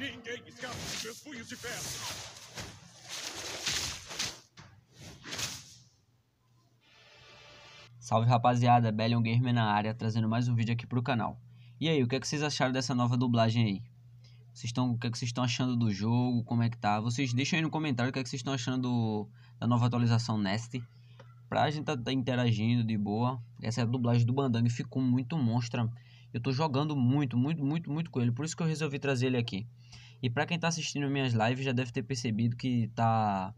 Ninguém escapa dos meus punhos de ferro! Salve rapaziada, Bellion Gamer na área, trazendo mais um vídeo aqui pro canal. E aí, o que, é que vocês acharam dessa nova dublagem aí? Vocês estão, o que, é que vocês estão achando do jogo, como é que tá? Vocês deixem aí no comentário o que, é que vocês estão achando do, da nova atualização Nest. Pra gente tá, tá interagindo de boa. Essa é a dublagem do Bandang, ficou muito monstra. Eu tô jogando muito, muito, muito, muito com ele. Por isso que eu resolvi trazer ele aqui. E para quem tá assistindo minhas lives já deve ter percebido que tá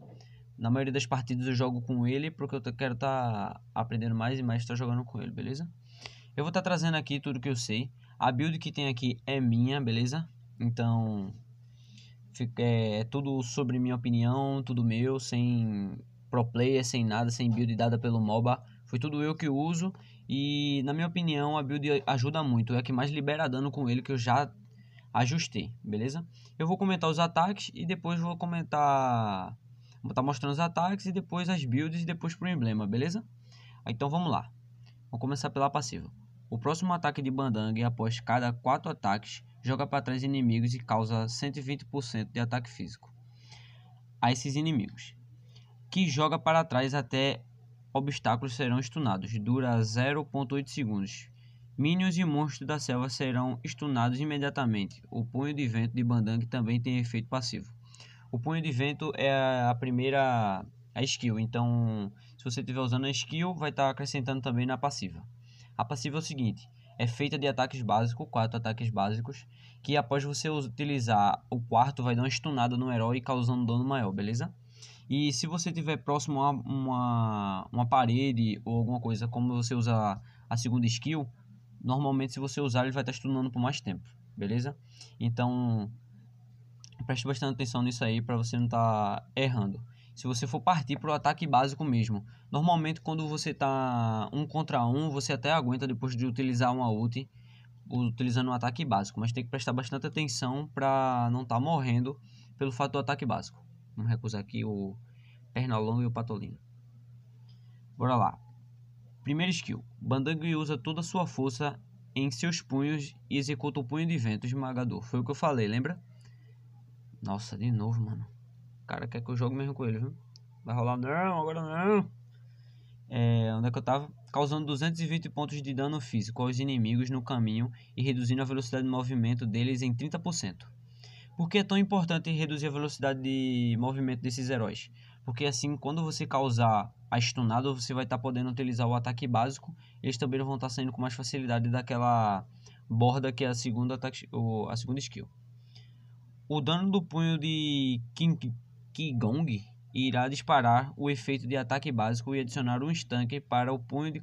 na maioria das partidas eu jogo com ele porque eu quero estar tá aprendendo mais e mais estar tá jogando com ele, beleza? Eu vou estar tá trazendo aqui tudo que eu sei. A build que tem aqui é minha, beleza? Então é, é tudo sobre minha opinião, tudo meu, sem pro player, sem nada, sem build dada pelo MOBA. Foi tudo eu que uso e na minha opinião, a build ajuda muito. É a que mais libera dano com ele que eu já ajustei, beleza? Eu vou comentar os ataques e depois vou comentar... Vou estar tá mostrando os ataques e depois as builds e depois pro emblema, beleza? Então vamos lá. Vou começar pela passiva. O próximo ataque de Bandang, após cada 4 ataques, joga para trás inimigos e causa 120% de ataque físico a esses inimigos. Que joga para trás até obstáculos serão estunados. dura 0.8 segundos. Minions e monstros da selva serão estunados imediatamente. O punho de vento de Bandang também tem efeito passivo. O punho de vento é a primeira a skill, então se você estiver usando a skill, vai estar tá acrescentando também na passiva. A passiva é o seguinte, é feita de ataques básicos, quatro ataques básicos, que após você utilizar o quarto vai dar uma estunada no herói causando dano maior, beleza? E se você tiver próximo a uma, uma parede ou alguma coisa, como você usa a segunda skill, normalmente se você usar ele vai estar stunando por mais tempo, beleza? Então, preste bastante atenção nisso aí para você não estar tá errando. Se você for partir para o ataque básico mesmo, normalmente quando você está um contra um, você até aguenta depois de utilizar uma ult, utilizando um ataque básico, mas tem que prestar bastante atenção para não estar tá morrendo pelo fato do ataque básico. Vamos recusar aqui o Pernalongo e o Patolino. Bora lá. Primeiro skill. Bandangue usa toda a sua força em seus punhos e executa o punho de vento esmagador. Foi o que eu falei, lembra? Nossa, de novo, mano. O cara quer que eu jogue mesmo com ele, viu? Vai rolar, não, agora não. É, onde é que eu tava? Causando 220 pontos de dano físico aos inimigos no caminho e reduzindo a velocidade de movimento deles em 30%. Por que é tão importante reduzir a velocidade de movimento desses heróis? Porque assim, quando você causar a stunada, você vai estar tá podendo utilizar o ataque básico, eles também vão estar tá saindo com mais facilidade daquela borda que é a segunda, ataque, a segunda skill. O dano do punho de King Qigong irá disparar o efeito de ataque básico e adicionar um estanque para o punho de,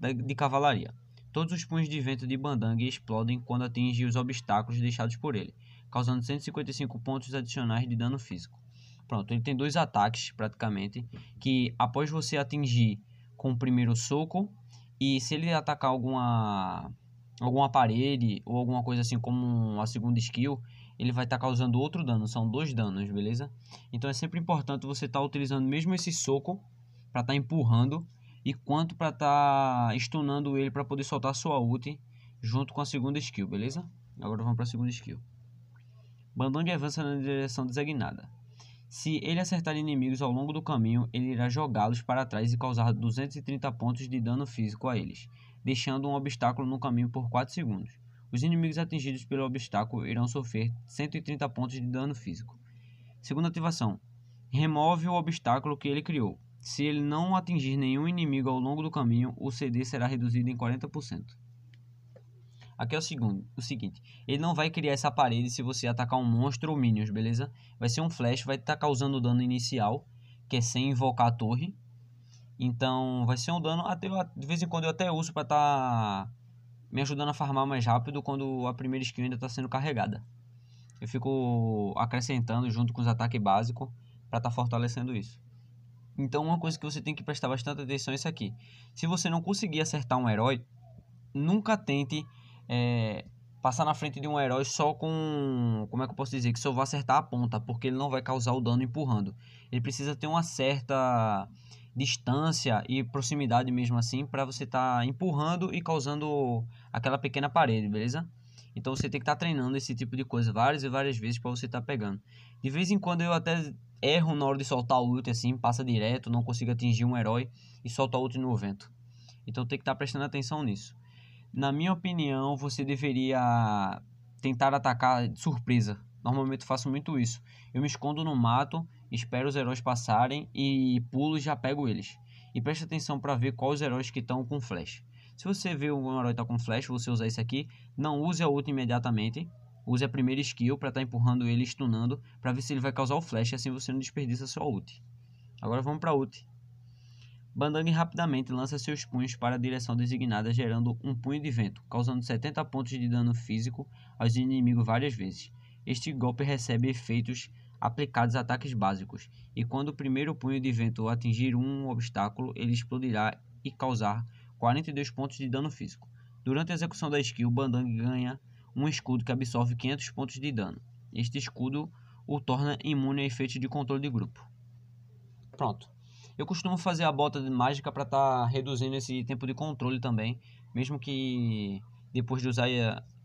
de, de cavalaria. Todos os punhos de vento de Bandang explodem quando atingem os obstáculos deixados por ele causando 155 pontos adicionais de dano físico. Pronto, ele tem dois ataques praticamente, que após você atingir com o primeiro soco, e se ele atacar alguma alguma parede ou alguma coisa assim como a segunda skill, ele vai estar tá causando outro dano, são dois danos, beleza? Então é sempre importante você estar tá utilizando mesmo esse soco para estar tá empurrando e quanto para estar tá estunando ele para poder soltar sua ult junto com a segunda skill, beleza? Agora vamos para a segunda skill. Bandung avança na direção designada. Se ele acertar inimigos ao longo do caminho, ele irá jogá-los para trás e causar 230 pontos de dano físico a eles, deixando um obstáculo no caminho por 4 segundos. Os inimigos atingidos pelo obstáculo irão sofrer 130 pontos de dano físico. Segunda ativação: remove o obstáculo que ele criou. Se ele não atingir nenhum inimigo ao longo do caminho, o CD será reduzido em 40%. Aqui é o segundo, o seguinte, ele não vai criar essa parede se você atacar um monstro ou minions, beleza? Vai ser um flash, vai estar tá causando dano inicial, que é sem invocar a torre. Então, vai ser um dano, até, de vez em quando eu até uso para estar tá me ajudando a farmar mais rápido quando a primeira skill ainda está sendo carregada. Eu fico acrescentando junto com os ataques básicos para estar tá fortalecendo isso. Então, uma coisa que você tem que prestar bastante atenção é isso aqui. Se você não conseguir acertar um herói, nunca tente é, passar na frente de um herói só com. Como é que eu posso dizer? Que só vai acertar a ponta, porque ele não vai causar o dano empurrando. Ele precisa ter uma certa distância e proximidade mesmo assim para você estar tá empurrando e causando aquela pequena parede, beleza? Então você tem que estar tá treinando esse tipo de coisa várias e várias vezes para você estar tá pegando. De vez em quando eu até erro na hora de soltar o ult assim, passa direto, não consigo atingir um herói e solta o ult no vento. Então tem que estar tá prestando atenção nisso. Na minha opinião, você deveria tentar atacar de surpresa. Normalmente eu faço muito isso. Eu me escondo no mato, espero os heróis passarem e pulo e já pego eles. E preste atenção para ver quais heróis que estão com flash. Se você vê um herói tá com flash, você usar esse aqui, não use a ult imediatamente. Use a primeira skill para estar tá empurrando ele, stunando, para ver se ele vai causar o flash, assim você não desperdiça sua ult. Agora vamos para ult. Bandang rapidamente lança seus punhos para a direção designada, gerando um punho de vento, causando 70 pontos de dano físico aos inimigos várias vezes. Este golpe recebe efeitos aplicados a ataques básicos, e quando o primeiro punho de vento atingir um obstáculo, ele explodirá e causar 42 pontos de dano físico. Durante a execução da skill, Bandang ganha um escudo que absorve 500 pontos de dano. Este escudo o torna imune a efeitos de controle de grupo. Pronto. Eu costumo fazer a bota de mágica para estar tá reduzindo esse tempo de controle também. Mesmo que depois de usar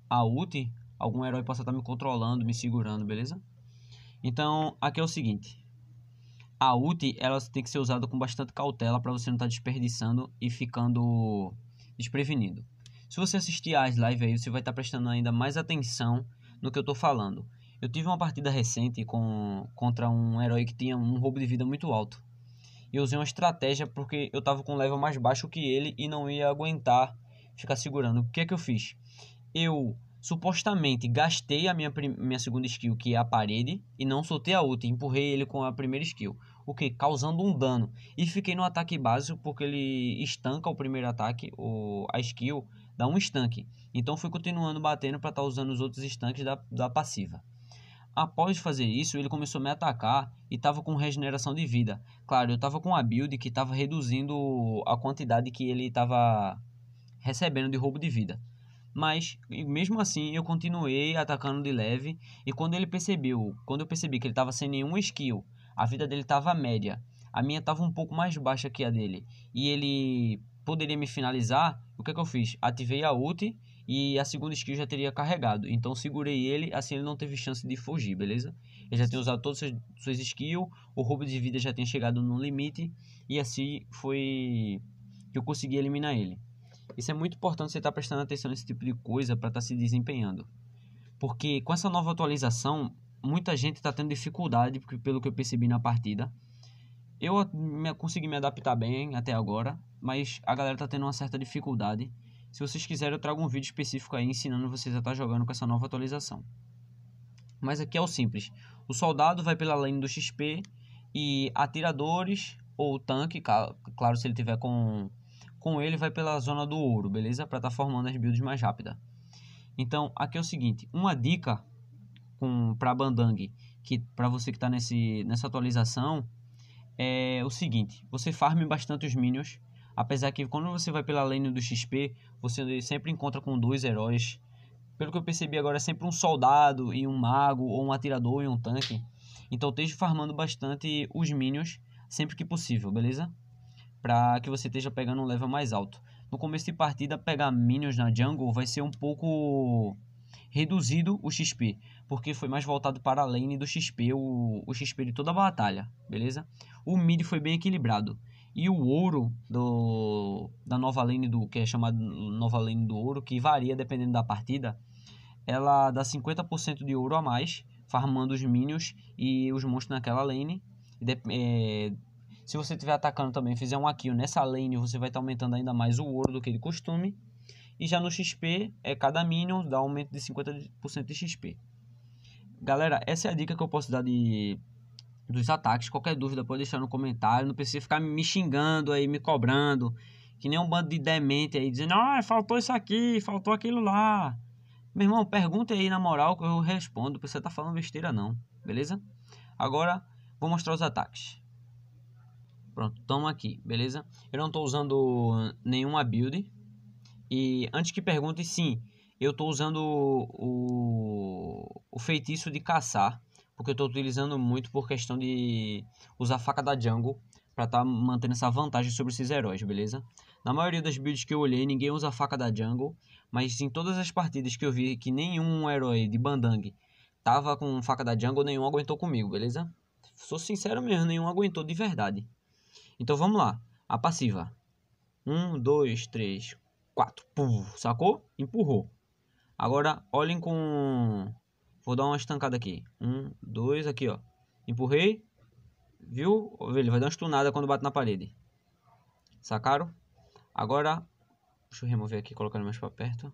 a ult, algum herói possa estar tá me controlando, me segurando, beleza? Então, aqui é o seguinte. A ult, ela tem que ser usada com bastante cautela para você não estar tá desperdiçando e ficando desprevenido. Se você assistir as lives aí, você vai estar tá prestando ainda mais atenção no que eu estou falando. Eu tive uma partida recente com, contra um herói que tinha um roubo de vida muito alto e usei uma estratégia porque eu estava com um level mais baixo que ele e não ia aguentar ficar segurando. O que é que eu fiz? Eu supostamente gastei a minha, minha segunda skill, que é a parede, e não soltei a outra, empurrei ele com a primeira skill. O que? Causando um dano. E fiquei no ataque básico porque ele estanca o primeiro ataque, o, a skill dá um estanque. Então fui continuando batendo para estar tá usando os outros estanques da, da passiva. Após fazer isso, ele começou a me atacar e tava com regeneração de vida. Claro, eu tava com a build que tava reduzindo a quantidade que ele tava recebendo de roubo de vida. Mas mesmo assim eu continuei atacando de leve e quando ele percebeu, quando eu percebi que ele tava sem nenhum skill, a vida dele tava média. A minha tava um pouco mais baixa que a dele e ele poderia me finalizar. O que é que eu fiz? Ativei a ult e a segunda skill já teria carregado. Então segurei ele, assim ele não teve chance de fugir, beleza? Ele já tinha usado todas as suas skills, o roubo de vida já tinha chegado no limite e assim foi que eu consegui eliminar ele. Isso é muito importante você estar tá prestando atenção nesse tipo de coisa para estar tá se desempenhando. Porque com essa nova atualização, muita gente está tendo dificuldade, pelo que eu percebi na partida. Eu me, consegui me adaptar bem até agora, mas a galera está tendo uma certa dificuldade se vocês quiserem, eu trago um vídeo específico aí ensinando vocês a estar tá jogando com essa nova atualização. Mas aqui é o simples. O soldado vai pela lane do XP e atiradores ou tanque, claro se ele tiver com, com ele, vai pela zona do ouro, beleza? Para estar tá formando as builds mais rápida. Então, aqui é o seguinte, uma dica para Bandang, que para você que está nessa atualização, é o seguinte, você farme bastante os minions Apesar que quando você vai pela lane do XP, você sempre encontra com dois heróis. Pelo que eu percebi agora, é sempre um soldado e um mago, ou um atirador e um tanque. Então esteja farmando bastante os minions sempre que possível, beleza? Pra que você esteja pegando um level mais alto. No começo de partida, pegar minions na jungle vai ser um pouco reduzido o XP, porque foi mais voltado para a lane do XP, o, o XP de toda a batalha, beleza? O mid foi bem equilibrado e o ouro do, da nova lane do que é chamado nova lane do ouro, que varia dependendo da partida, ela dá 50% de ouro a mais, farmando os minions e os monstros naquela lane. De, é, se você estiver atacando também, fizer uma kill nessa lane, você vai estar tá aumentando ainda mais o ouro do que de costume. E já no XP, é cada minion dá aumento de 50% de XP. Galera, essa é a dica que eu posso dar de dos ataques. Qualquer dúvida pode deixar no comentário. Não precisa ficar me xingando aí, me cobrando. Que nem um bando de demente aí dizendo: ah, faltou isso aqui, faltou aquilo lá. Meu irmão, pergunta aí na moral que eu respondo. Você tá falando besteira, não, beleza? Agora vou mostrar os ataques. Pronto, toma aqui, beleza? Eu não estou usando nenhuma build. E antes que pergunte, sim, eu estou usando o, o feitiço de caçar porque eu estou utilizando muito por questão de usar faca da jungle para estar tá mantendo essa vantagem sobre esses heróis, beleza? Na maioria das builds que eu olhei, ninguém usa faca da jungle, mas em todas as partidas que eu vi que nenhum herói de Bandang tava com faca da jungle, nenhum aguentou comigo, beleza? Sou sincero mesmo, nenhum aguentou de verdade. Então vamos lá, a passiva. 1, 2, 3, 4, sacou? Empurrou. Agora olhem com Vou dar uma estancada aqui. Um, dois, aqui, ó. Empurrei. Viu? Ele vai dar uma estunada quando bate na parede. Sacaram? Agora, deixa eu remover aqui, colocando mais para perto.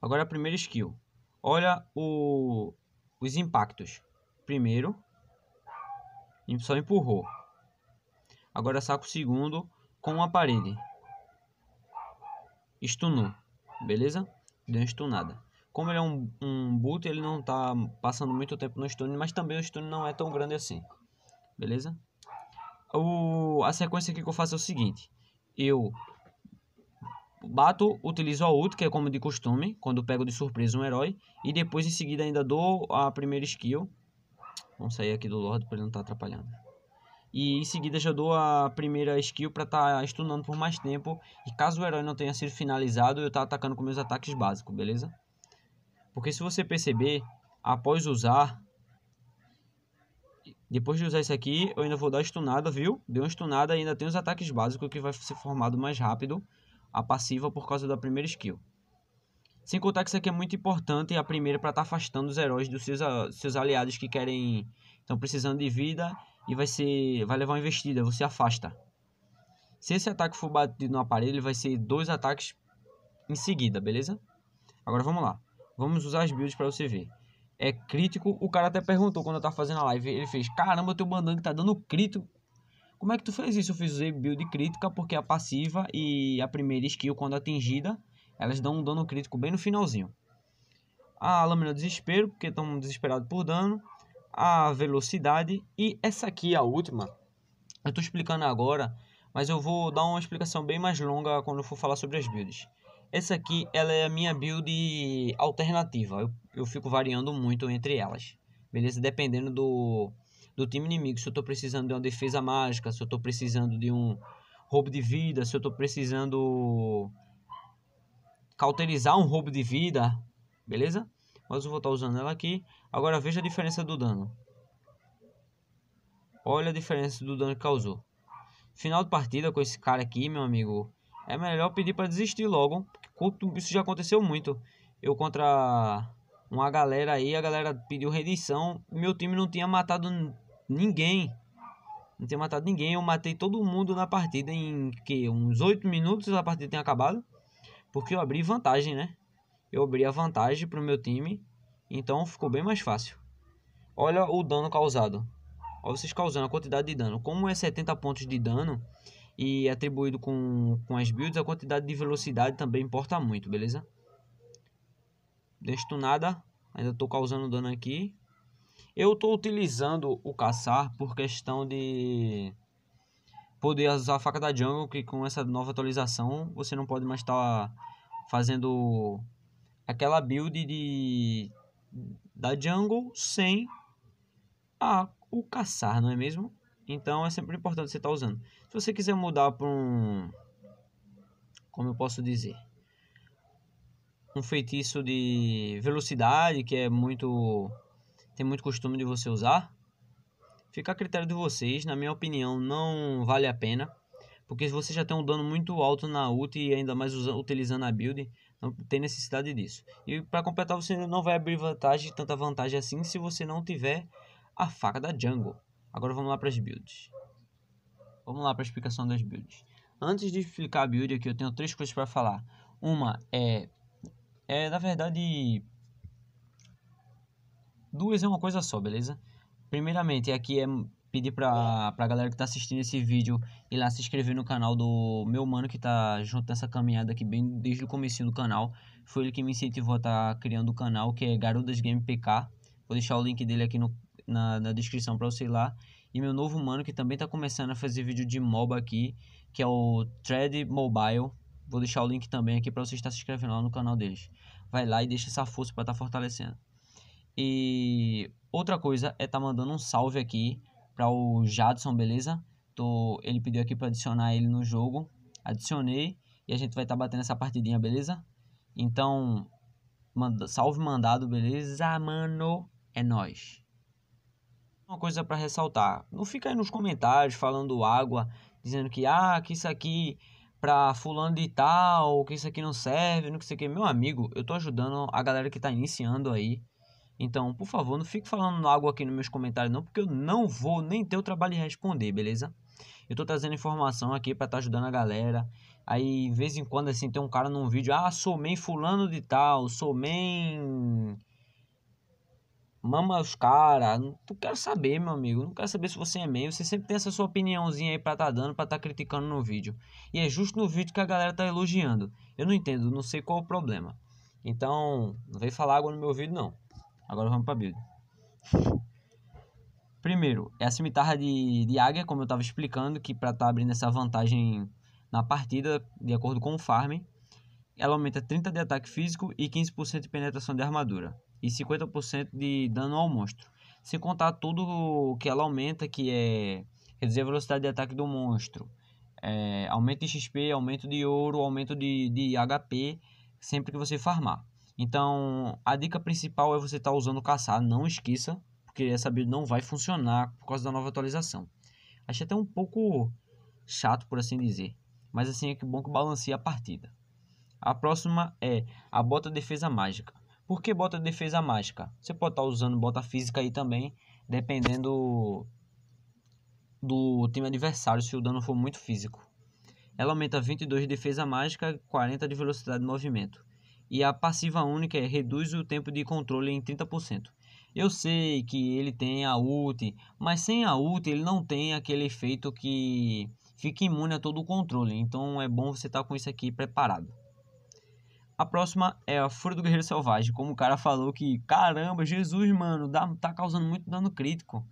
Agora a primeira skill. Olha o, os impactos. Primeiro, só empurrou. Agora saco o segundo com a parede. Estunou. Beleza? Deu uma estunada. Como ele é um, um boot, ele não tá passando muito tempo no stun, mas também o stun não é tão grande assim. Beleza? O, a sequência aqui que eu faço é o seguinte. Eu bato, utilizo a ult, que é como de costume, quando pego de surpresa um herói. E depois em seguida ainda dou a primeira skill. Vamos sair aqui do Lord para ele não estar tá atrapalhando. E em seguida já dou a primeira skill para estar tá stunando por mais tempo. E caso o herói não tenha sido finalizado, eu tá atacando com meus ataques básicos, beleza? Porque se você perceber, após usar, depois de usar isso aqui, eu ainda vou dar estunada, viu? Deu uma estunada, ainda tem os ataques básicos que vai ser formado mais rápido a passiva por causa da primeira skill. Sem contar que isso aqui é muito importante, a primeira para estar tá afastando os heróis dos seus, seus aliados que querem estão precisando de vida e vai ser vai levar uma investida, você afasta. Se esse ataque for batido no aparelho, vai ser dois ataques em seguida, beleza? Agora vamos lá. Vamos usar as builds para você ver. É crítico. O cara até perguntou quando eu tava fazendo a live. Ele fez: Caramba, teu bandang tá dando crítico. Como é que tu fez isso? Eu fiz usei build crítica porque a passiva e a primeira skill, quando atingida, elas dão um dano crítico bem no finalzinho. A lâmina desespero, porque estão desesperados por dano. A velocidade. E essa aqui, a última. Eu tô explicando agora, mas eu vou dar uma explicação bem mais longa quando eu for falar sobre as builds. Essa aqui ela é a minha build alternativa. Eu, eu fico variando muito entre elas. Beleza? Dependendo do, do time inimigo. Se eu estou precisando de uma defesa mágica, se eu estou precisando de um roubo de vida, se eu estou precisando cauterizar um roubo de vida. Beleza? Mas eu vou estar tá usando ela aqui. Agora veja a diferença do dano. Olha a diferença do dano que causou. Final de partida com esse cara aqui, meu amigo é melhor pedir para desistir logo. Isso já aconteceu muito. Eu contra uma galera aí, a galera pediu redenção. Meu time não tinha matado ninguém. Não tinha matado ninguém. Eu matei todo mundo na partida em que? Uns 8 minutos a partida tinha acabado. Porque eu abri vantagem, né? Eu abri a vantagem pro meu time. Então ficou bem mais fácil. Olha o dano causado. Olha vocês causando a quantidade de dano. Como é 70 pontos de dano, e atribuído com, com as builds, a quantidade de velocidade também importa muito, beleza? nada ainda estou causando dano aqui. Eu estou utilizando o caçar por questão de poder usar a faca da jungle, que com essa nova atualização você não pode mais estar tá fazendo aquela build de da jungle sem a, o caçar, não é mesmo? Então é sempre importante você estar tá usando. Se você quiser mudar para um. Como eu posso dizer? Um feitiço de velocidade, que é muito. Tem muito costume de você usar. Fica a critério de vocês. Na minha opinião, não vale a pena. Porque você já tem um dano muito alto na ult e ainda mais usando, utilizando a build. Não tem necessidade disso. E para completar, você não vai abrir vantagem, tanta vantagem assim, se você não tiver a faca da jungle. Agora vamos lá para as builds. Vamos lá para a explicação das builds. Antes de explicar a build aqui, eu tenho três coisas para falar. Uma é é na verdade duas é uma coisa só, beleza? Primeiramente, aqui é pedir pra, pra galera que tá assistindo esse vídeo ir lá se inscrever no canal do meu mano que tá junto nessa caminhada aqui bem desde o começo do canal. Foi ele que me incentivou a tá criando o canal, que é Garudas Game PK. Vou deixar o link dele aqui no, na, na descrição para você ir lá. E meu novo mano que também tá começando a fazer vídeo de MOBA aqui, que é o Thread Mobile. Vou deixar o link também aqui para você estar se inscrevendo lá no canal deles. Vai lá e deixa essa força para estar tá fortalecendo. E outra coisa é tá mandando um salve aqui para o Jadson, beleza? Tô, ele pediu aqui para adicionar ele no jogo. Adicionei e a gente vai estar tá batendo essa partidinha, beleza? Então, manda, salve mandado, beleza, mano? É nós uma coisa para ressaltar, não fica aí nos comentários falando água, dizendo que ah, que isso aqui para fulano de tal, que isso aqui não serve, não sei o que. Meu amigo, eu tô ajudando a galera que tá iniciando aí. Então, por favor, não fique falando água aqui nos meus comentários não, porque eu não vou nem ter o trabalho de responder, beleza? Eu tô trazendo informação aqui para estar tá ajudando a galera. Aí, de vez em quando, assim, tem um cara num vídeo, ah, sou men fulano de tal, sou men mama os caras. Não, quer quero saber, meu amigo. Não quero saber se você é meio. Você sempre tem essa sua opiniãozinha aí pra tá dando, pra tá criticando no vídeo. E é justo no vídeo que a galera tá elogiando. Eu não entendo, não sei qual é o problema. Então, não vem falar água no meu vídeo, não. Agora vamos pra build. Primeiro, essa mitarra de, de águia, como eu tava explicando, que pra tá abrindo essa vantagem na partida, de acordo com o farm, ela aumenta 30 de ataque físico e 15% de penetração de armadura e 50% de dano ao monstro. Sem contar tudo que ela aumenta, que é reduzir a velocidade de ataque do monstro, é, aumento de XP, aumento de ouro, aumento de, de HP, sempre que você farmar. Então, a dica principal é você estar tá usando caçar, não esqueça, porque essa build não vai funcionar por causa da nova atualização. Achei até um pouco chato, por assim dizer, mas assim é que bom que balanceia a partida. A próxima é a bota defesa mágica. Por que bota defesa mágica? Você pode estar tá usando bota física aí também, dependendo do time adversário, se o dano for muito físico. Ela aumenta 22 de defesa mágica, 40 de velocidade de movimento. E a passiva única é reduz o tempo de controle em 30%. Eu sei que ele tem a ult, mas sem a ult ele não tem aquele efeito que fica imune a todo o controle. Então é bom você estar tá com isso aqui preparado. A próxima é a Fúria do Guerreiro Selvagem. Como o cara falou que, caramba, Jesus, mano, dá, tá causando muito dano crítico.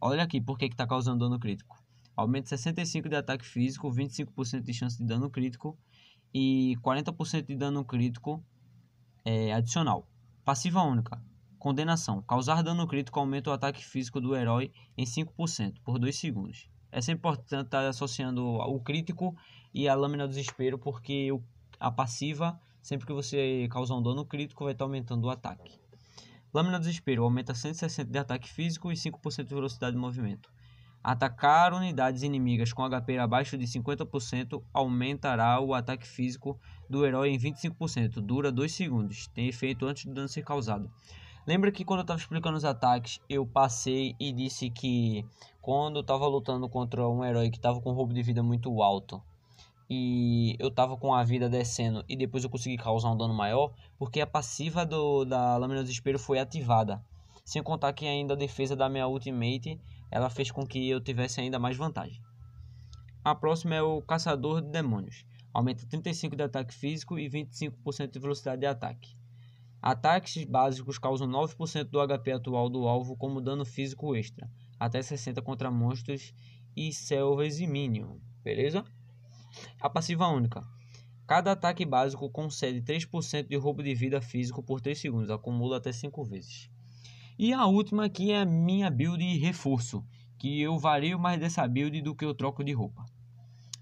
Olha aqui por que, que tá causando dano crítico. Aumento 65% de ataque físico, 25% de chance de dano crítico e 40% de dano crítico é, adicional. Passiva única. Condenação. Causar dano crítico aumenta o ataque físico do herói em 5% por 2 segundos. Essa é importante tá estar associando o crítico e a lâmina do desespero, porque a passiva Sempre que você causar um dano crítico, vai estar aumentando o ataque. Lâmina do Desespero aumenta 160 de ataque físico e 5% de velocidade de movimento. Atacar unidades inimigas com HP abaixo de 50% aumentará o ataque físico do herói em 25%. Dura 2 segundos. Tem efeito antes do dano ser causado. Lembra que quando eu estava explicando os ataques, eu passei e disse que quando eu estava lutando contra um herói que estava com roubo de vida muito alto, e eu tava com a vida descendo e depois eu consegui causar um dano maior, porque a passiva do, da Lâmina do espelho foi ativada. Sem contar que ainda a defesa da minha ultimate, ela fez com que eu tivesse ainda mais vantagem. A próxima é o Caçador de Demônios. Aumenta 35 de ataque físico e 25% de velocidade de ataque. Ataques básicos causam 9% do HP atual do alvo como dano físico extra, até 60 contra monstros e selvas e minion, beleza? A passiva única. Cada ataque básico concede 3% de roubo de vida físico por 3 segundos, acumula até 5 vezes. E a última que é a minha build reforço, que eu vario mais dessa build do que eu troco de roupa.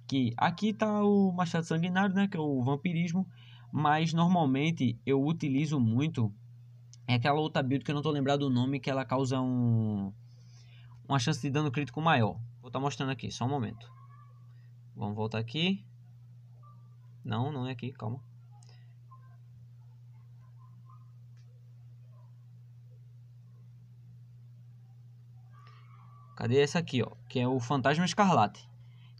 Que aqui tá o machado sanguinário, né, que é o vampirismo, mas normalmente eu utilizo muito é aquela outra build que eu não tô lembrado o nome, que ela causa um uma chance de dano crítico maior. Vou estar tá mostrando aqui, só um momento. Vamos voltar aqui. Não, não é aqui, calma. Cadê essa aqui, ó? Que é o Fantasma Escarlate.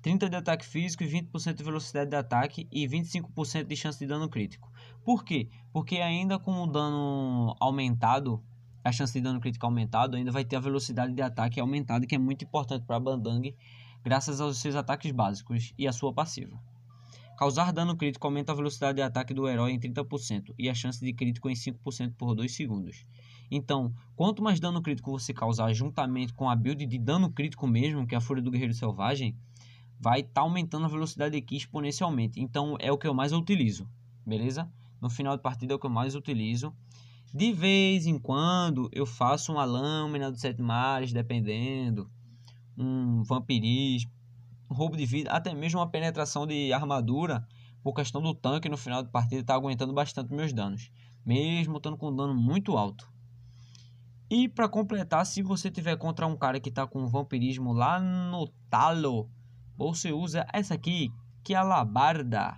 30 de ataque físico, 20% de velocidade de ataque e 25% de chance de dano crítico. Por quê? Porque ainda com o dano aumentado, a chance de dano crítico aumentado, ainda vai ter a velocidade de ataque aumentada, que é muito importante para a Bandang graças aos seus ataques básicos e a sua passiva. Causar dano crítico aumenta a velocidade de ataque do herói em 30% e a chance de crítico em 5% por 2 segundos. Então, quanto mais dano crítico você causar juntamente com a build de dano crítico mesmo, que é a Fúria do Guerreiro Selvagem, vai estar tá aumentando a velocidade aqui exponencialmente. Então, é o que eu mais utilizo, beleza? No final de partida é o que eu mais utilizo. De vez em quando eu faço uma lâmina do sete mares, dependendo um vampirismo, um roubo de vida, até mesmo uma penetração de armadura, por questão do tanque no final da partida, está aguentando bastante meus danos, mesmo estando com um dano muito alto. E para completar, se você tiver contra um cara que está com vampirismo lá no talo, você usa essa aqui, que é a Labarda.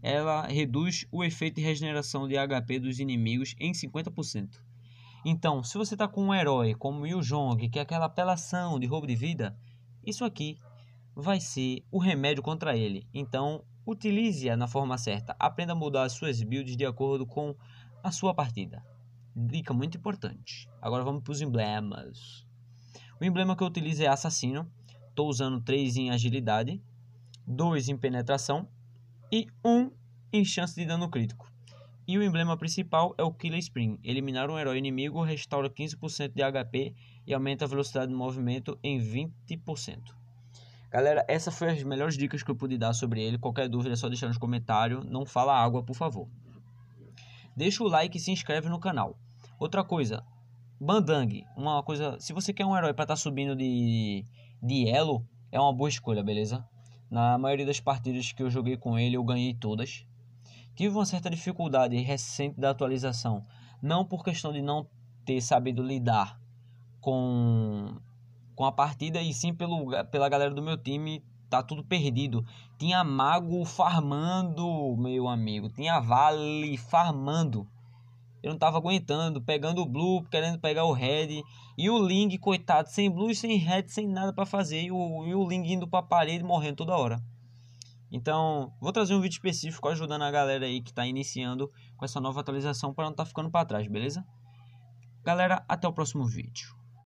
Ela reduz o efeito de regeneração de HP dos inimigos em 50%. Então, se você está com um herói como Yu Jong, que é aquela apelação de roubo de vida, isso aqui vai ser o remédio contra ele. Então, utilize-a na forma certa. Aprenda a mudar as suas builds de acordo com a sua partida. Dica muito importante. Agora vamos para os emblemas. O emblema que eu utilizo é Assassino. Estou usando 3 em Agilidade, 2 em Penetração e 1 um em Chance de Dano Crítico. E o emblema principal é o Killer Spring. Eliminar um herói inimigo restaura 15% de HP e aumenta a velocidade de movimento em 20%. Galera, essas foram as melhores dicas que eu pude dar sobre ele. Qualquer dúvida é só deixar nos comentários. Não fala água, por favor. Deixa o like e se inscreve no canal. Outra coisa, Bandang, uma coisa, se você quer um herói para estar tá subindo de de elo, é uma boa escolha, beleza? Na maioria das partidas que eu joguei com ele, eu ganhei todas. Tive uma certa dificuldade recente da atualização, não por questão de não ter sabido lidar com, com a partida e sim pelo, pela galera do meu time tá tudo perdido. Tinha Mago farmando, meu amigo. Tinha Vale farmando. Eu não tava aguentando, pegando o Blue, querendo pegar o Red. E o Ling, coitado, sem Blue, sem Red, sem nada para fazer. E o, e o Ling indo pra parede, morrendo toda hora. Então, vou trazer um vídeo específico ajudando a galera aí que está iniciando com essa nova atualização para não estar tá ficando para trás, beleza? Galera, até o próximo vídeo.